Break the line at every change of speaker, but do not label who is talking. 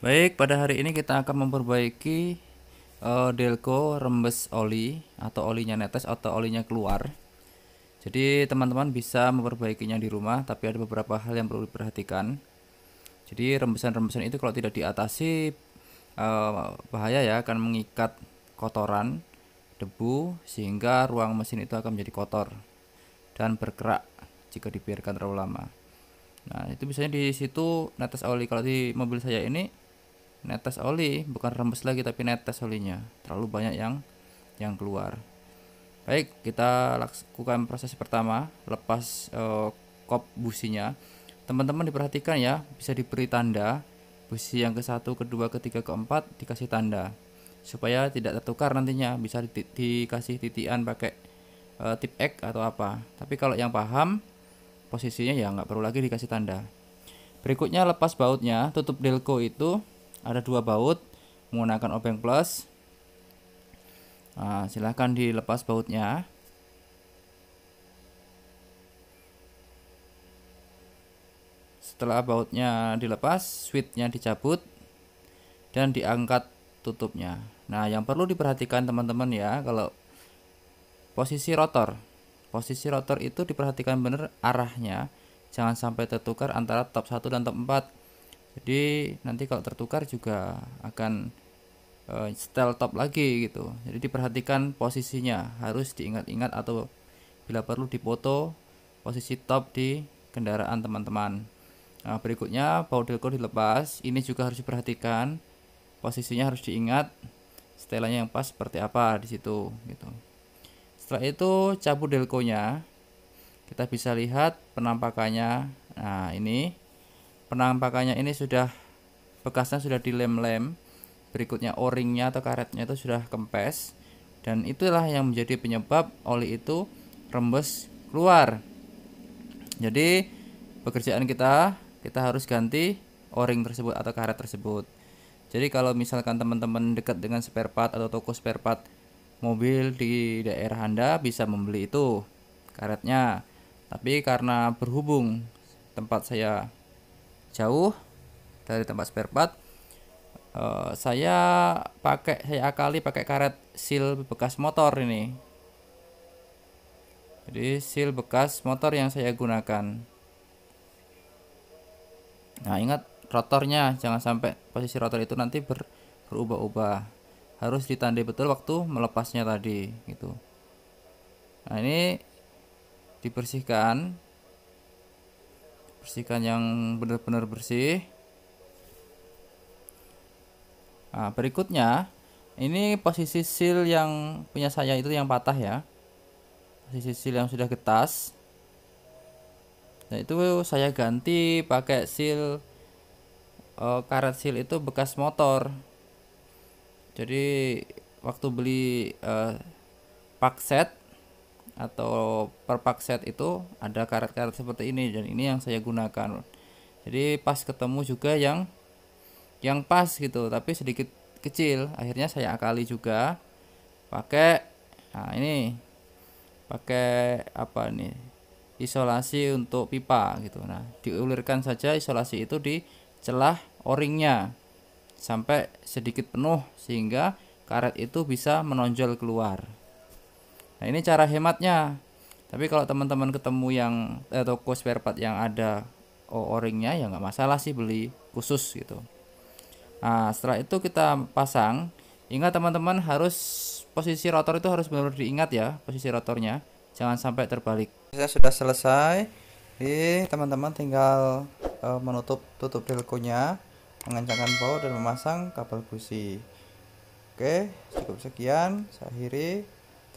Baik, pada hari ini kita akan memperbaiki uh, delco rembes oli atau olinya netes atau olinya keluar. Jadi teman-teman bisa memperbaikinya di rumah, tapi ada beberapa hal yang perlu diperhatikan. Jadi rembesan-rembesan itu kalau tidak diatasi uh, bahaya ya akan mengikat kotoran, debu sehingga ruang mesin itu akan menjadi kotor dan bergerak jika dibiarkan terlalu lama. Nah, itu biasanya di situ netes oli. Kalau di mobil saya ini netes oli bukan rembes lagi tapi netes olinya terlalu banyak yang yang keluar baik kita lakukan proses pertama lepas e, kop businya teman-teman diperhatikan ya bisa diberi tanda busi yang ke satu kedua ketiga keempat dikasih tanda supaya tidak tertukar nantinya bisa di, dikasih titian pakai e, tip X atau apa tapi kalau yang paham posisinya ya nggak perlu lagi dikasih tanda berikutnya lepas bautnya tutup delco itu ada dua baut menggunakan obeng plus nah, silahkan dilepas bautnya setelah bautnya dilepas switchnya dicabut dan diangkat tutupnya nah yang perlu diperhatikan teman-teman ya kalau posisi rotor posisi rotor itu diperhatikan benar arahnya jangan sampai tertukar antara top 1 dan top 4 jadi nanti kalau tertukar juga akan uh, setel top lagi gitu jadi diperhatikan posisinya harus diingat-ingat atau bila perlu dipoto posisi top di kendaraan teman-teman nah, berikutnya delco dilepas ini juga harus diperhatikan posisinya harus diingat setelannya yang pas seperti apa di situ gitu setelah itu cabut delconya. kita bisa lihat penampakannya nah ini penampakannya ini sudah bekasnya sudah dilem-lem berikutnya o-ringnya atau karetnya itu sudah kempes dan itulah yang menjadi penyebab oli itu rembes keluar jadi pekerjaan kita kita harus ganti o-ring tersebut atau karet tersebut jadi kalau misalkan teman-teman dekat dengan spare part atau toko spare part mobil di daerah Anda bisa membeli itu karetnya tapi karena berhubung tempat saya jauh dari tempat spare part uh, saya pakai saya akali pakai karet seal bekas motor ini jadi seal bekas motor yang saya gunakan nah ingat rotornya jangan sampai posisi rotor itu nanti ber, berubah-ubah harus ditandai betul waktu melepasnya tadi gitu nah ini dibersihkan bersihkan yang benar-benar bersih nah, berikutnya ini posisi seal yang punya saya itu yang patah ya posisi seal yang sudah getas nah itu saya ganti pakai seal uh, karet seal itu bekas motor jadi waktu beli uh, pak set atau per pack set itu ada karet-karet seperti ini dan ini yang saya gunakan jadi pas ketemu juga yang yang pas gitu tapi sedikit kecil akhirnya saya akali juga pakai nah ini pakai apa nih isolasi untuk pipa gitu nah diulirkan saja isolasi itu di celah o-ringnya sampai sedikit penuh sehingga karet itu bisa menonjol keluar Nah, ini cara hematnya. Tapi kalau teman-teman ketemu yang eh, toko spare part yang ada o-ringnya ya nggak masalah sih beli khusus gitu. Nah, setelah itu kita pasang. Ingat teman-teman harus posisi rotor itu harus benar-benar diingat ya posisi rotornya. Jangan sampai terbalik. Saya sudah selesai. Jadi teman-teman tinggal uh, menutup tutup delkonya, mengencangkan baut dan memasang kabel busi. Oke, cukup sekian. Saya akhiri.